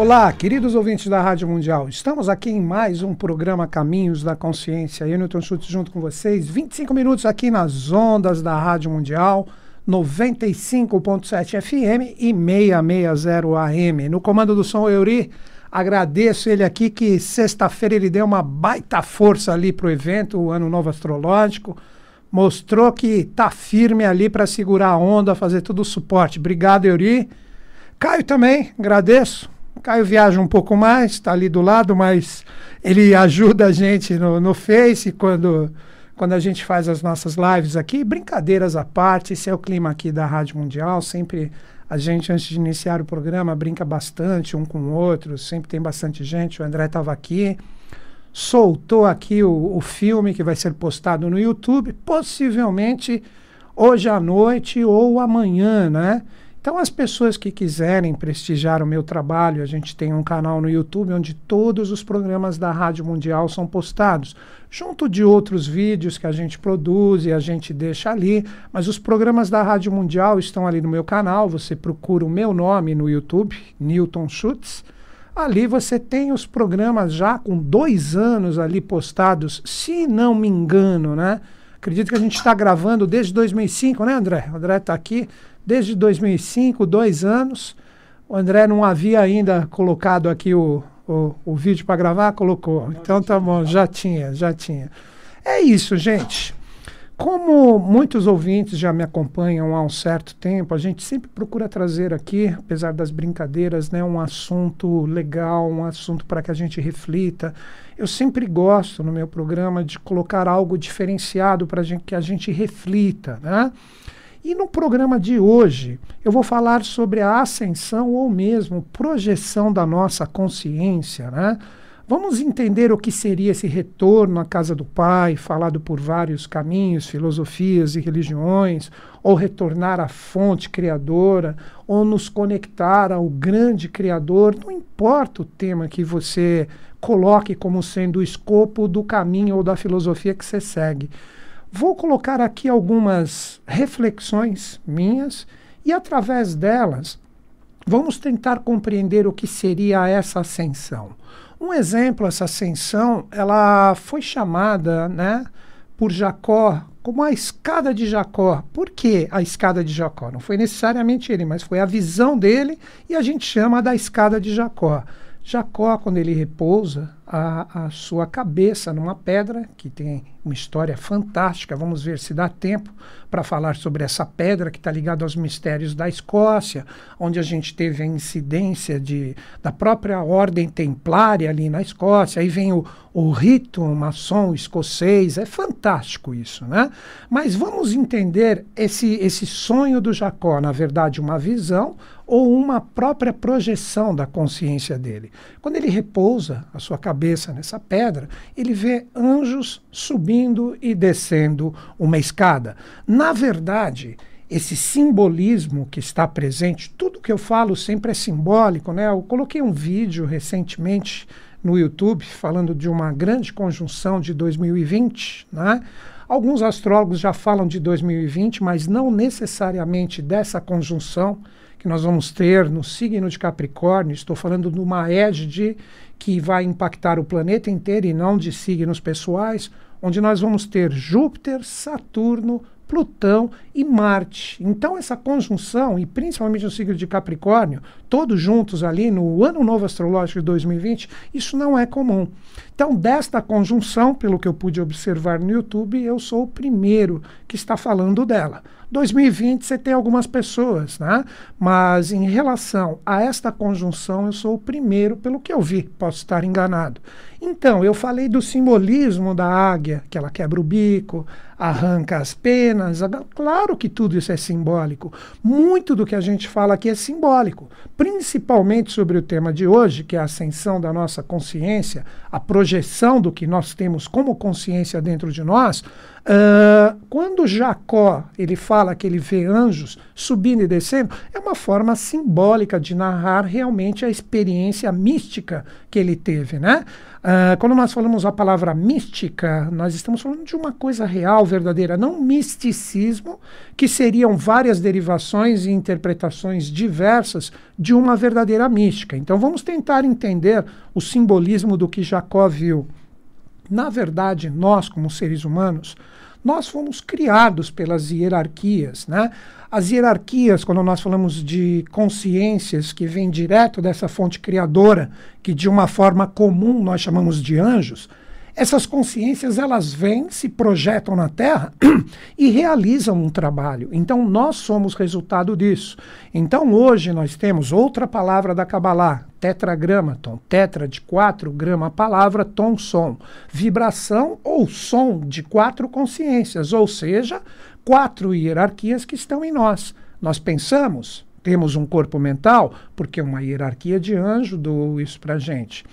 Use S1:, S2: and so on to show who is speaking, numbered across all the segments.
S1: Olá, queridos ouvintes da Rádio Mundial. Estamos aqui em mais um programa Caminhos da Consciência. Eu, Newton Schultz, junto com vocês. 25 minutos aqui nas ondas da Rádio Mundial, 95.7 FM e 660 AM. No comando do som, Euri. Agradeço ele aqui que sexta-feira ele deu uma baita força ali pro evento, o Ano Novo Astrológico. Mostrou que tá firme ali para segurar a onda, fazer todo o suporte. Obrigado, Euri. Caio também, agradeço o Caio viaja um pouco mais, está ali do lado, mas ele ajuda a gente no, no Face quando, quando a gente faz as nossas lives aqui. Brincadeiras à parte, esse é o clima aqui da Rádio Mundial. Sempre a gente, antes de iniciar o programa, brinca bastante um com o outro, sempre tem bastante gente. O André estava aqui soltou aqui o, o, filme que vai ser postado no YouTube, possivelmente hoje à noite ou amanhã, né? Então, as pessoas que quiserem prestigiar o meu trabalho, a gente tem um canal no YouTube onde todos os programas da Rádio Mundial são postados, junto de outros vídeos que a gente produz e a gente deixa ali. Mas os programas da Rádio Mundial estão ali no meu canal. Você procura o meu nome no YouTube, Newton Schutz. Ali você tem os programas já com dois anos ali postados, se não me engano, né? Acredito que a gente está gravando desde 2005, né, André? O André está aqui desde 2005, dois anos. O André não havia ainda colocado aqui o, o, o vídeo para gravar, colocou. Então tá bom, já tinha, já tinha. É isso, gente. Como muitos ouvintes já me acompanham há um certo tempo, a gente sempre procura trazer aqui, apesar das brincadeiras, né, um assunto legal, um assunto para que a gente reflita. Eu sempre gosto no meu programa de colocar algo diferenciado para que a gente reflita. Né? E no programa de hoje, eu vou falar sobre a ascensão ou mesmo projeção da nossa consciência, né? Vamos entender o que seria esse retorno à casa do Pai, falado por vários caminhos, filosofias e religiões, ou retornar à fonte criadora, ou nos conectar ao grande Criador. Não importa o tema que você coloque como sendo o escopo do caminho ou da filosofia que você segue. Vou colocar aqui algumas reflexões minhas e, através delas, vamos tentar compreender o que seria essa ascensão um exemplo, essa ascensão, ela foi chamada né, por Jacó como a escada de Jacó. Por que a escada de Jacó? Não foi necessariamente ele, mas foi a visão dele e a gente chama da escada de Jacó. Jacó, quando ele repousa a, a, sua cabeça numa pedra, que tem uma história fantástica. Vamos ver se dá tempo para falar sobre essa pedra que está ligada aos mistérios da Escócia, onde a gente teve a incidência de, da própria ordem templária ali na Escócia. Aí vem o, o rito maçom escocês. É fantástico isso, né? Mas vamos entender esse, esse sonho do Jacó, na verdade, uma visão ou uma própria projeção da consciência dele. Quando ele repousa a sua cabeça, cabeça nessa pedra, ele vê anjos subindo e descendo uma escada. Na verdade, esse simbolismo que está presente, tudo que eu falo sempre é simbólico, né? Eu coloquei um vídeo recentemente no YouTube falando de uma grande conjunção de 2020, né? Alguns astrólogos já falam de 2020, mas não necessariamente dessa conjunção que nós vamos ter no signo de Capricórnio, estou falando de uma égide que vai impactar o planeta inteiro e não de signos pessoais, onde nós vamos ter Júpiter, Saturno, Plutão e Marte. Então, essa conjunção, e principalmente no signo de Capricórnio, todos juntos ali no Ano Novo Astrológico de 2020, isso não é comum. Então, desta conjunção, pelo que eu pude observar no YouTube, eu sou o primeiro que está falando dela. 2020 você tem algumas pessoas, né? Mas em relação a esta conjunção, eu sou o primeiro, pelo que eu vi, posso estar enganado. Então, eu falei do simbolismo da águia, que ela quebra o bico, arranca as penas. Claro que tudo isso é simbólico. Muito do que a gente fala aqui é simbólico principalmente sobre o tema de hoje, que é a ascensão da nossa consciência, a projeção do que nós temos como consciência dentro de nós, uh, quando Jacó ele fala que ele vê anjos subindo e descendo, é uma forma simbólica de narrar realmente a experiência mística que ele teve, né? Uh, quando nós falamos a palavra mística, nós estamos falando de uma coisa real, verdadeira, não misticismo, que seriam várias derivações e interpretações diversas de uma verdadeira mística. Então vamos tentar entender o simbolismo do que Jacó viu. Na verdade, nós, como seres humanos, nós fomos criados pelas hierarquias, né? As hierarquias, quando nós falamos de consciências que vêm direto dessa fonte criadora, que de uma forma comum nós chamamos de anjos, essas consciências elas vêm, se projetam na Terra e realizam um trabalho. Então nós somos resultado disso. Então hoje nós temos outra palavra da Kabbalah, tetragramaton, tetra de quatro grama palavra, tom, som, vibração ou som de quatro consciências, ou seja, quatro hierarquias que estão em nós. Nós pensamos, temos um corpo mental, porque uma hierarquia de anjo doou isso para gente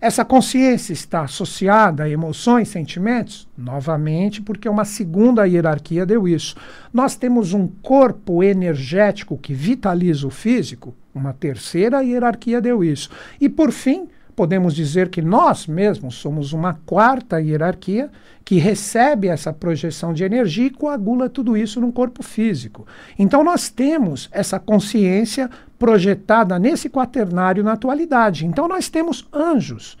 S1: essa consciência está associada a emoções, sentimentos? Novamente, porque uma segunda hierarquia deu isso. Nós temos um corpo energético que vitaliza o físico? Uma terceira hierarquia deu isso. E, por fim, podemos dizer que nós mesmos somos uma quarta hierarquia que recebe essa projeção de energia e coagula tudo isso num corpo físico. Então nós temos essa consciência projetada nesse quaternário na atualidade. Então nós temos anjos,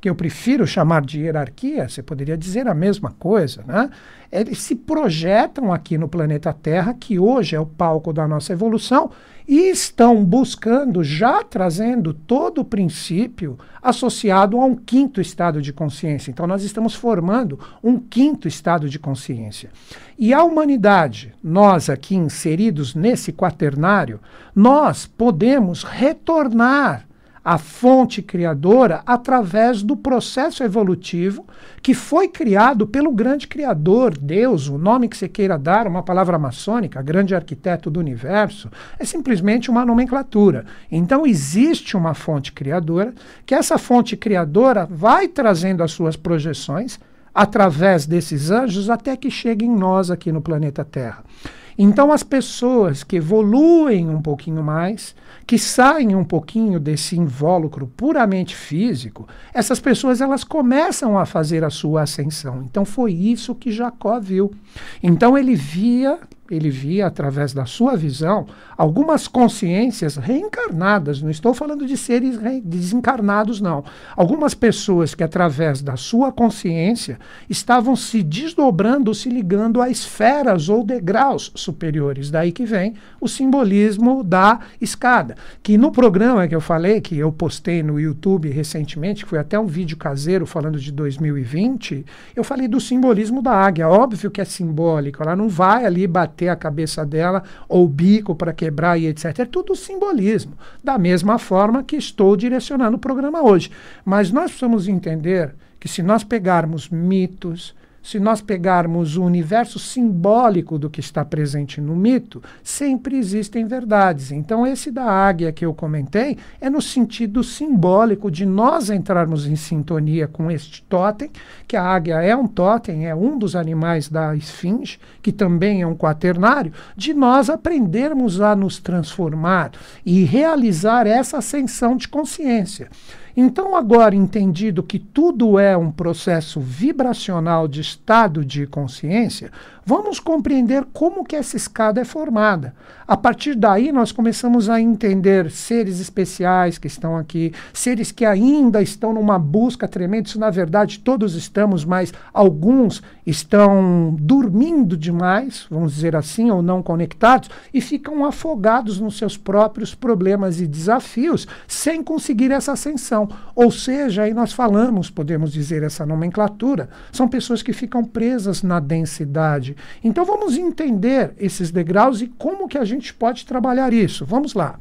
S1: que eu prefiro chamar de hierarquia, você poderia dizer a mesma coisa, né? Eles se projetam aqui no planeta Terra, que hoje é o palco da nossa evolução, e estão buscando, já trazendo todo o princípio associado a um quinto estado de consciência. Então, nós estamos formando um quinto estado de consciência. E a humanidade, nós aqui inseridos nesse quaternário, nós podemos retornar a fonte criadora através do processo evolutivo que foi criado pelo grande criador, Deus, o nome que você queira dar, uma palavra maçônica, grande arquiteto do universo, é simplesmente uma nomenclatura. Então existe uma fonte criadora, que essa fonte criadora vai trazendo as suas projeções através desses anjos até que chegue em nós aqui no planeta Terra. Então, as pessoas que evoluem um pouquinho mais, que saem um pouquinho desse invólucro puramente físico, essas pessoas elas começam a fazer a sua ascensão. Então, foi isso que Jacó viu. Então, ele via ele via através da sua visão algumas consciências reencarnadas. Não estou falando de seres desencarnados, não. Algumas pessoas que, através da sua consciência, estavam se desdobrando, se ligando a esferas ou degraus superiores. Daí que vem o simbolismo da escada. Que no programa que eu falei, que eu postei no YouTube recentemente, que foi até um vídeo caseiro falando de 2020, eu falei do simbolismo da águia. Óbvio que é simbólico, ela não vai ali bater bater a cabeça dela, ou o bico para quebrar e etc. É tudo simbolismo. Da mesma forma que estou direcionando o programa hoje. Mas nós precisamos entender que se nós pegarmos mitos, se nós pegarmos o universo simbólico do que está presente no mito, sempre existem verdades. Então, esse da águia que eu comentei é no sentido simbólico de nós entrarmos em sintonia com este totem, que a águia é um totem, é um dos animais da esfinge, que também é um quaternário, de nós aprendermos a nos transformar e realizar essa ascensão de consciência. Então, agora entendido que tudo é um processo vibracional de estado de consciência, Vamos compreender como que essa escada é formada. A partir daí nós começamos a entender seres especiais que estão aqui, seres que ainda estão numa busca tremenda, isso na verdade todos estamos, mas alguns estão dormindo demais, vamos dizer assim, ou não conectados e ficam afogados nos seus próprios problemas e desafios sem conseguir essa ascensão. Ou seja, aí nós falamos, podemos dizer essa nomenclatura, são pessoas que ficam presas na densidade então vamos entender esses degraus e como que a gente pode trabalhar isso. Vamos lá.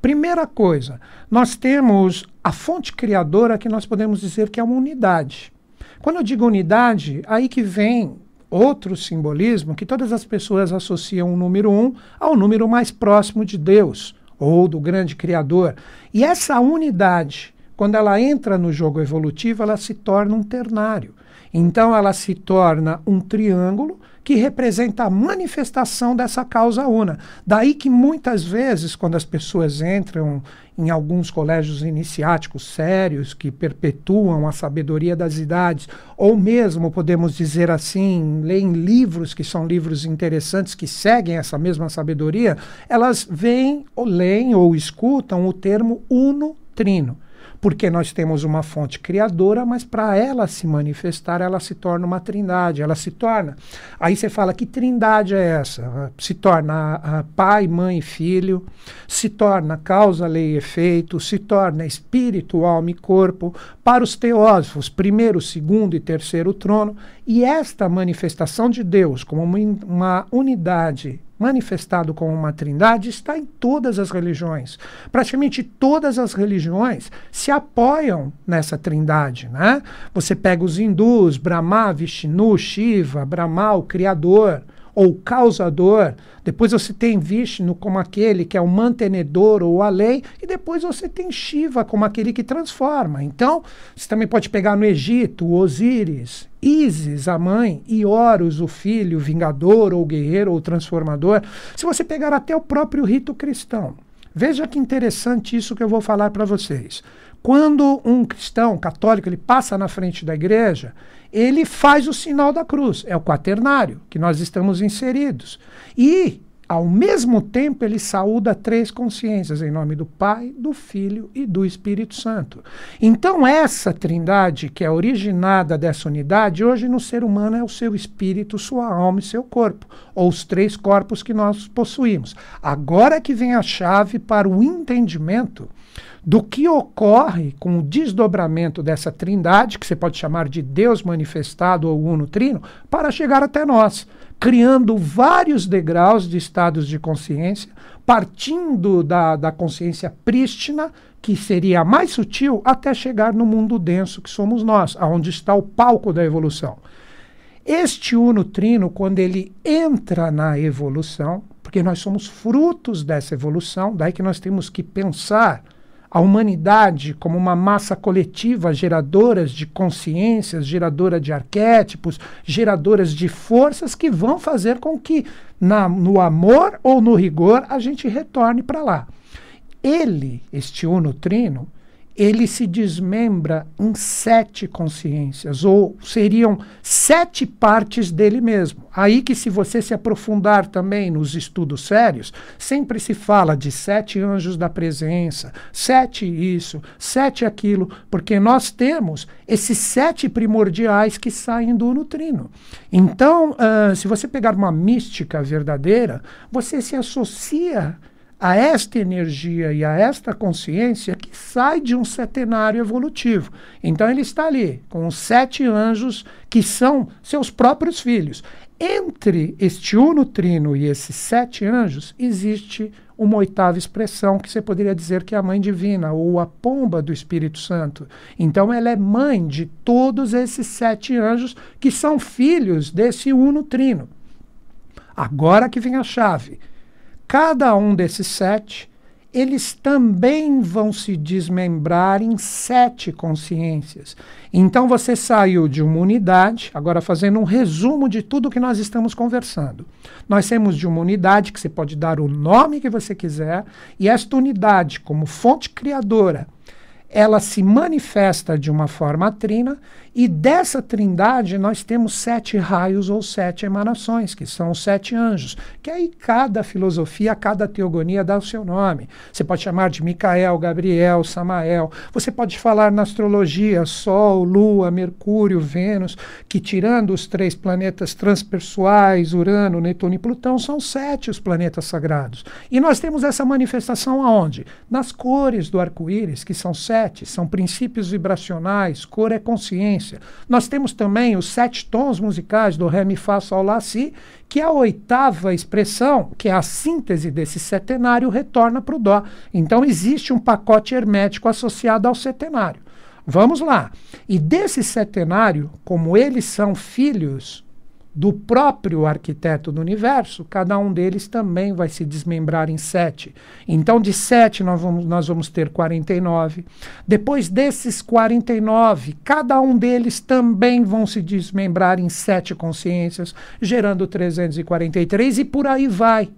S1: Primeira coisa, nós temos a fonte criadora que nós podemos dizer que é uma unidade. Quando eu digo unidade, aí que vem outro simbolismo que todas as pessoas associam o número um ao número mais próximo de Deus ou do grande Criador. E essa unidade, quando ela entra no jogo evolutivo, ela se torna um ternário. Então ela se torna um triângulo que representa a manifestação dessa causa una. Daí que muitas vezes, quando as pessoas entram em alguns colégios iniciáticos sérios que perpetuam a sabedoria das idades, ou mesmo, podemos dizer assim, leem livros que são livros interessantes que seguem essa mesma sabedoria, elas veem, ou leem ou escutam o termo uno trino porque nós temos uma fonte criadora, mas para ela se manifestar, ela se torna uma trindade, ela se torna. Aí você fala que trindade é essa? Se torna a, pai, mãe e filho, se torna causa, lei e efeito, se torna espírito, alma e corpo, para os teósofos, primeiro, segundo e terceiro trono, e esta manifestação de Deus como uma, uma unidade manifestado como uma trindade está em todas as religiões. Praticamente todas as religiões se apoiam nessa trindade, né? Você pega os hindus, Brahma, Vishnu, Shiva, Brahma, o criador, ou causador, depois você tem Vishnu como aquele que é o mantenedor ou a lei, e depois você tem Shiva como aquele que transforma. Então, você também pode pegar no Egito Osíris, Isis, a mãe, e Horus, o filho, vingador ou guerreiro ou transformador. Se você pegar até o próprio rito cristão. Veja que interessante isso que eu vou falar para vocês. Quando um cristão católico ele passa na frente da igreja, ele faz o sinal da cruz, é o quaternário que nós estamos inseridos. E ao mesmo tempo, ele saúda três consciências, em nome do Pai, do Filho e do Espírito Santo. Então, essa trindade que é originada dessa unidade, hoje no ser humano é o seu espírito, sua alma e seu corpo, ou os três corpos que nós possuímos. Agora que vem a chave para o entendimento do que ocorre com o desdobramento dessa trindade, que você pode chamar de Deus manifestado ou uno trino, para chegar até nós criando vários degraus de estados de consciência, partindo da, da consciência prístina, que seria a mais sutil, até chegar no mundo denso que somos nós, aonde está o palco da evolução. Este Uno Trino, quando ele entra na evolução, porque nós somos frutos dessa evolução, daí que nós temos que pensar a humanidade como uma massa coletiva geradora de consciências, geradora de arquétipos, geradoras de forças que vão fazer com que na, no amor ou no rigor a gente retorne para lá. Ele, este Uno Trino, ele se desmembra em sete consciências, ou seriam sete partes dele mesmo. Aí que, se você se aprofundar também nos estudos sérios, sempre se fala de sete anjos da presença, sete isso, sete aquilo, porque nós temos esses sete primordiais que saem do nutrino. Então, uh, se você pegar uma mística verdadeira, você se associa a esta energia e a esta consciência que sai de um setenário evolutivo. Então ele está ali, com os sete anjos que são seus próprios filhos. Entre este Uno Trino e esses sete anjos existe uma oitava expressão que você poderia dizer que é a mãe divina ou a pomba do Espírito Santo. Então ela é mãe de todos esses sete anjos que são filhos desse Uno Trino. Agora que vem a chave cada um desses sete, eles também vão se desmembrar em sete consciências. Então você saiu de uma unidade, agora fazendo um resumo de tudo que nós estamos conversando. Nós temos de uma unidade que você pode dar o nome que você quiser, e esta unidade, como fonte criadora, ela se manifesta de uma forma trina e dessa trindade nós temos sete raios ou sete emanações, que são os sete anjos, que aí cada filosofia, cada teogonia dá o seu nome. Você pode chamar de Micael, Gabriel, Samael. Você pode falar na astrologia Sol, Lua, Mercúrio, Vênus, que tirando os três planetas transpessoais, Urano, Netuno e Plutão, são sete os planetas sagrados. E nós temos essa manifestação aonde? Nas cores do arco-íris, que são sete, são princípios vibracionais, cor é consciência nós temos também os sete tons musicais do Ré, Mi, Fá, Sol, Lá, Si, que a oitava expressão, que é a síntese desse setenário, retorna para o Dó. Então existe um pacote hermético associado ao setenário. Vamos lá. E desse setenário, como eles são filhos do próprio arquiteto do universo, cada um deles também vai se desmembrar em sete. Então, de sete, nós vamos, nós vamos ter 49. Depois desses 49, cada um deles também vão se desmembrar em sete consciências, gerando 343 e por aí vai.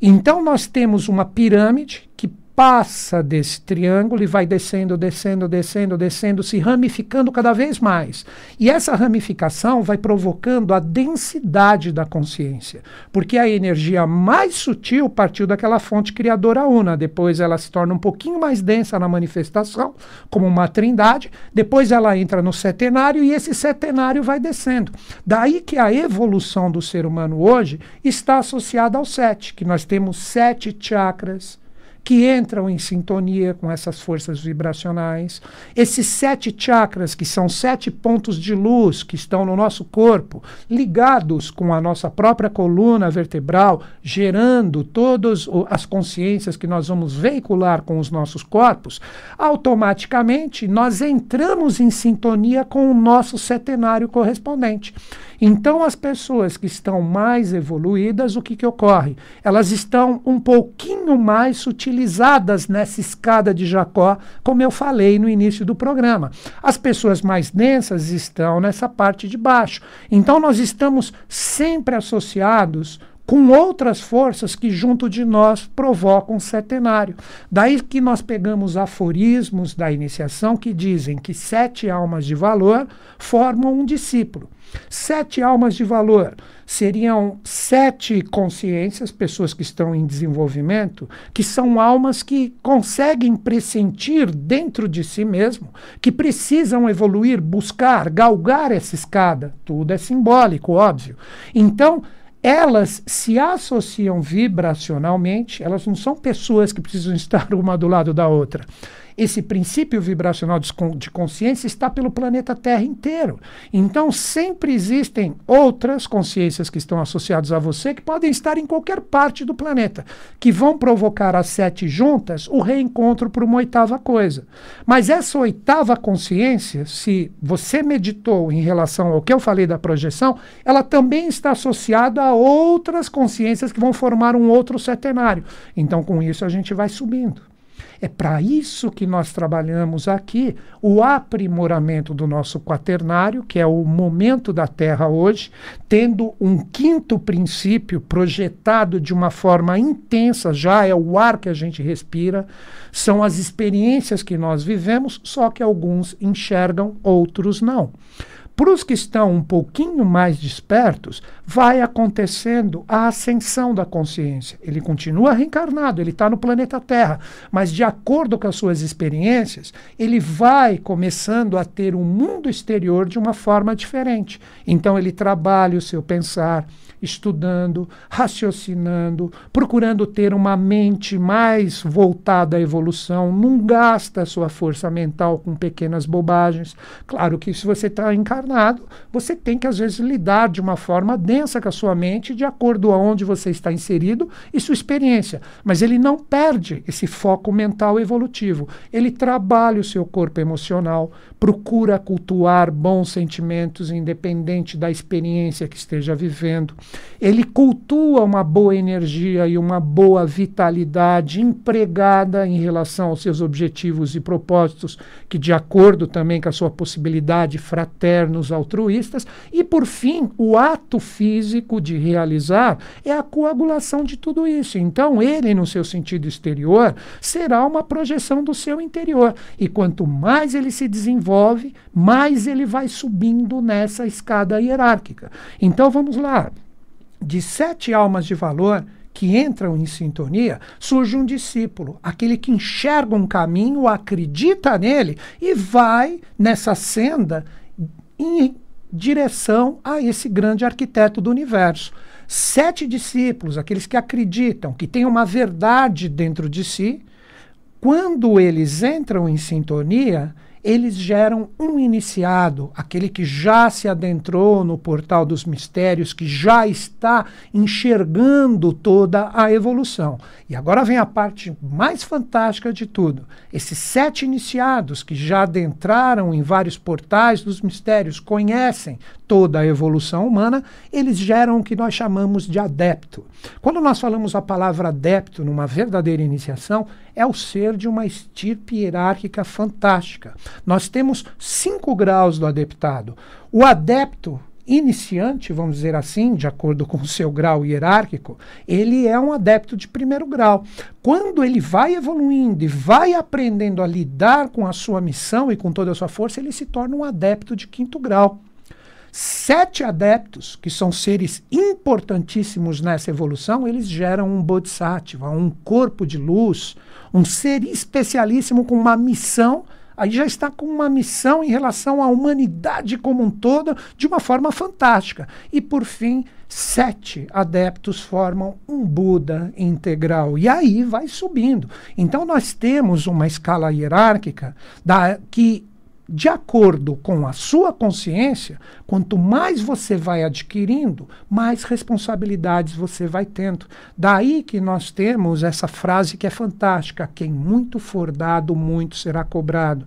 S1: Então, nós temos uma pirâmide que passa desse triângulo e vai descendo, descendo, descendo, descendo, se ramificando cada vez mais. E essa ramificação vai provocando a densidade da consciência, porque a energia mais sutil partiu daquela fonte criadora una, depois ela se torna um pouquinho mais densa na manifestação, como uma trindade, depois ela entra no setenário e esse setenário vai descendo. Daí que a evolução do ser humano hoje está associada ao sete, que nós temos sete chakras que entram em sintonia com essas forças vibracionais. Esses sete chakras, que são sete pontos de luz que estão no nosso corpo, ligados com a nossa própria coluna vertebral, gerando todas as consciências que nós vamos veicular com os nossos corpos, automaticamente nós entramos em sintonia com o nosso setenário correspondente. Então, as pessoas que estão mais evoluídas, o que, que ocorre? Elas estão um pouquinho mais sutilizadas nessa escada de Jacó, como eu falei no início do programa. As pessoas mais densas estão nessa parte de baixo. Então, nós estamos sempre associados com outras forças que junto de nós provocam um setenário. Daí que nós pegamos aforismos da iniciação que dizem que sete almas de valor formam um discípulo. Sete almas de valor seriam sete consciências, pessoas que estão em desenvolvimento, que são almas que conseguem pressentir dentro de si mesmo que precisam evoluir, buscar, galgar essa escada. Tudo é simbólico, óbvio. Então, elas se associam vibracionalmente, elas não são pessoas que precisam estar uma do lado da outra. Esse princípio vibracional de consciência está pelo planeta Terra inteiro. Então, sempre existem outras consciências que estão associadas a você que podem estar em qualquer parte do planeta, que vão provocar as sete juntas o reencontro para uma oitava coisa. Mas essa oitava consciência, se você meditou em relação ao que eu falei da projeção, ela também está associada a outras consciências que vão formar um outro setenário. Então, com isso, a gente vai subindo. É para isso que nós trabalhamos aqui o aprimoramento do nosso quaternário, que é o momento da Terra hoje, tendo um quinto princípio projetado de uma forma intensa, já é o ar que a gente respira, são as experiências que nós vivemos, só que alguns enxergam, outros não. Para os que estão um pouquinho mais despertos, vai acontecendo a ascensão da consciência. Ele continua reencarnado, ele está no planeta Terra, mas de acordo com as suas experiências, ele vai começando a ter o um mundo exterior de uma forma diferente. Então ele trabalha o seu pensar, estudando, raciocinando, procurando ter uma mente mais voltada à evolução, não gasta a sua força mental com pequenas bobagens. Claro que se você está encarnado, você tem que às vezes lidar de uma forma densa com a sua mente, de acordo aonde você está inserido e sua experiência. Mas ele não perde esse foco mental evolutivo. Ele trabalha o seu corpo emocional, procura cultuar bons sentimentos, independente da experiência que esteja vivendo. Ele cultua uma boa energia e uma boa vitalidade empregada em relação aos seus objetivos e propósitos, que de acordo também com a sua possibilidade fraternos altruístas, e por fim, o ato físico de realizar é a coagulação de tudo isso. Então, ele no seu sentido exterior será uma projeção do seu interior, e quanto mais ele se desenvolve, mais ele vai subindo nessa escada hierárquica. Então, vamos lá de sete almas de valor que entram em sintonia, surge um discípulo, aquele que enxerga um caminho, acredita nele e vai nessa senda em direção a esse grande arquiteto do universo. Sete discípulos, aqueles que acreditam, que têm uma verdade dentro de si, quando eles entram em sintonia, eles geram um iniciado, aquele que já se adentrou no portal dos mistérios, que já está enxergando toda a evolução. E agora vem a parte mais fantástica de tudo. Esses sete iniciados que já adentraram em vários portais dos mistérios, conhecem toda a evolução humana, eles geram o que nós chamamos de adepto. Quando nós falamos a palavra adepto numa verdadeira iniciação, é o ser de uma estirpe hierárquica fantástica. Nós temos cinco graus do adeptado. O adepto iniciante, vamos dizer assim, de acordo com o seu grau hierárquico, ele é um adepto de primeiro grau. Quando ele vai evoluindo e vai aprendendo a lidar com a sua missão e com toda a sua força, ele se torna um adepto de quinto grau. Sete adeptos, que são seres importantíssimos nessa evolução, eles geram um bodhisattva, um corpo de luz, um ser especialíssimo com uma missão. Aí já está com uma missão em relação à humanidade como um todo, de uma forma fantástica. E por fim, sete adeptos formam um Buda integral. E aí vai subindo. Então nós temos uma escala hierárquica da, que de acordo com a sua consciência, quanto mais você vai adquirindo, mais responsabilidades você vai tendo. Daí que nós temos essa frase que é fantástica: quem muito for dado, muito será cobrado.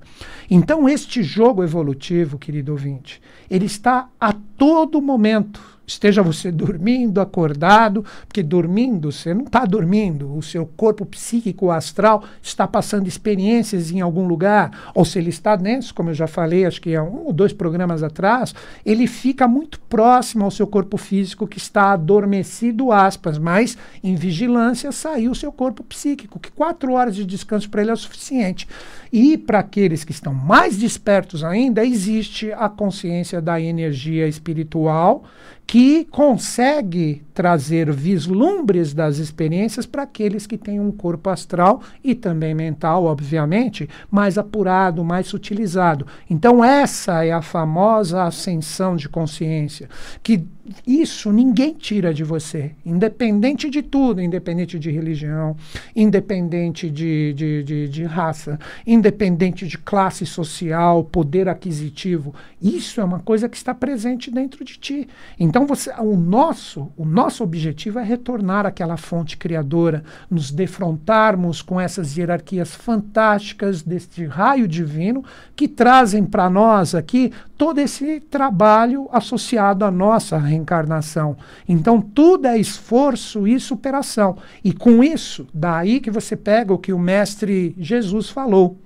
S1: Então, este jogo evolutivo, querido ouvinte, ele está a todo momento Esteja você dormindo, acordado, porque dormindo você não está dormindo. O seu corpo psíquico astral está passando experiências em algum lugar. Ou se ele está denso, como eu já falei, acho que há um ou dois programas atrás, ele fica muito próximo ao seu corpo físico que está adormecido, aspas, mas em vigilância saiu o seu corpo psíquico, que quatro horas de descanso para ele é o suficiente. E para aqueles que estão mais despertos ainda, existe a consciência da energia espiritual que consegue trazer vislumbres das experiências para aqueles que têm um corpo astral e também mental, obviamente, mais apurado, mais sutilizado. Então, essa é a famosa ascensão de consciência, que isso ninguém tira de você, independente de tudo, independente de religião, independente de, de, de, de, raça, independente de classe social, poder aquisitivo. Isso é uma coisa que está presente dentro de ti. Então você, o nosso, o nosso objetivo é retornar àquela fonte criadora, nos defrontarmos com essas hierarquias fantásticas deste raio divino que trazem para nós aqui todo esse trabalho associado à nossa reencarnação. Então, tudo é esforço e superação. E com isso, daí que você pega o que o mestre Jesus falou.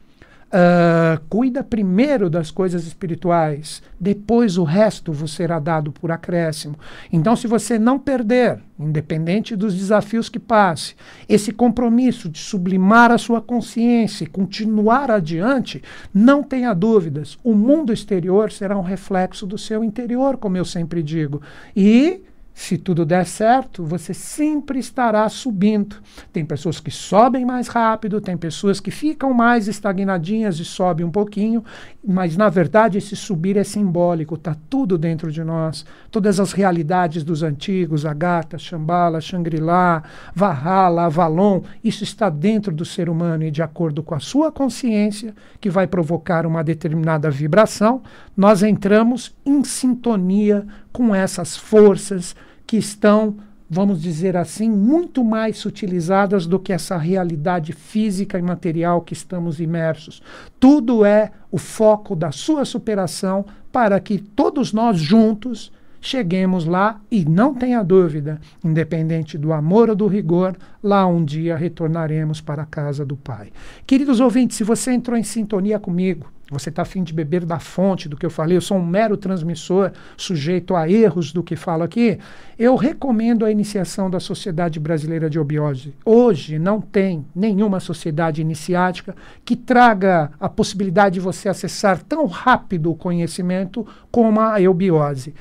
S1: Uh, cuida primeiro das coisas espirituais, depois o resto vos será dado por acréscimo. Então, se você não perder, independente dos desafios que passe, esse compromisso de sublimar a sua consciência e continuar adiante, não tenha dúvidas, o mundo exterior será um reflexo do seu interior, como eu sempre digo. E se tudo der certo, você sempre estará subindo. Tem pessoas que sobem mais rápido, tem pessoas que ficam mais estagnadinhas e sobem um pouquinho, mas na verdade esse subir é simbólico, está tudo dentro de nós. Todas as realidades dos antigos, Agatha, Shambhala, Shangri-La, Valhalla, Avalon, isso está dentro do ser humano e de acordo com a sua consciência, que vai provocar uma determinada vibração, nós entramos em sintonia com essas forças que estão, vamos dizer assim, muito mais sutilizadas do que essa realidade física e material que estamos imersos. Tudo é o foco da sua superação para que todos nós juntos cheguemos lá e não tenha dúvida, independente do amor ou do rigor, lá um dia retornaremos para a casa do Pai. Queridos ouvintes, se você entrou em sintonia comigo, você está afim de beber da fonte do que eu falei, eu sou um mero transmissor sujeito a erros do que falo aqui. Eu recomendo a iniciação da Sociedade Brasileira de Obiose. Hoje não tem nenhuma sociedade iniciática que traga a possibilidade de você acessar tão rápido o conhecimento como a eubiose.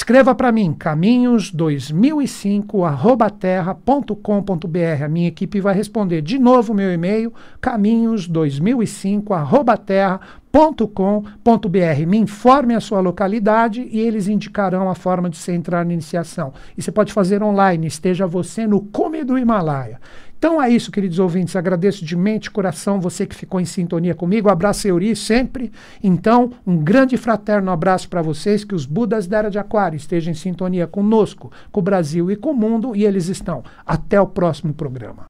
S1: Escreva para mim, caminhos2005@terra.com.br. A minha equipe vai responder de novo o meu e-mail, caminhos2005@terra.com.br. Me informe a sua localidade e eles indicarão a forma de você entrar na iniciação. E você pode fazer online, esteja você no cume do Himalaia. Então é isso, queridos ouvintes. Agradeço de mente e coração você que ficou em sintonia comigo. Abraço Euri sempre. Então, um grande fraterno abraço para vocês. Que os Budas da Era de Aquário estejam em sintonia conosco, com o Brasil e com o mundo. E eles estão. Até o próximo programa.